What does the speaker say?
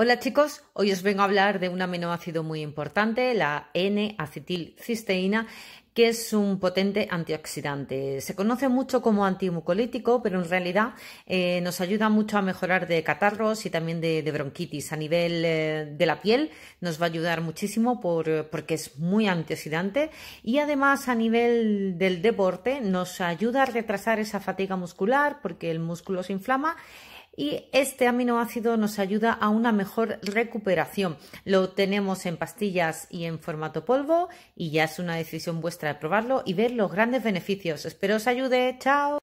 Hola chicos, hoy os vengo a hablar de un aminoácido muy importante, la N-acetilcisteína, que es un potente antioxidante. Se conoce mucho como antimucolítico, pero en realidad eh, nos ayuda mucho a mejorar de catarros y también de, bronquitis. A nivel eh, de la piel nos va a ayudar muchísimo porque es muy antioxidante y además a nivel del deporte nos ayuda a retrasar esa fatiga muscular porque el músculo se inflama y este aminoácido nos ayuda a una mejor recuperación. Lo tenemos en pastillas y en formato polvo y ya es una decisión vuestra probarlo y ver los grandes beneficios. Espero os ayude. Chao.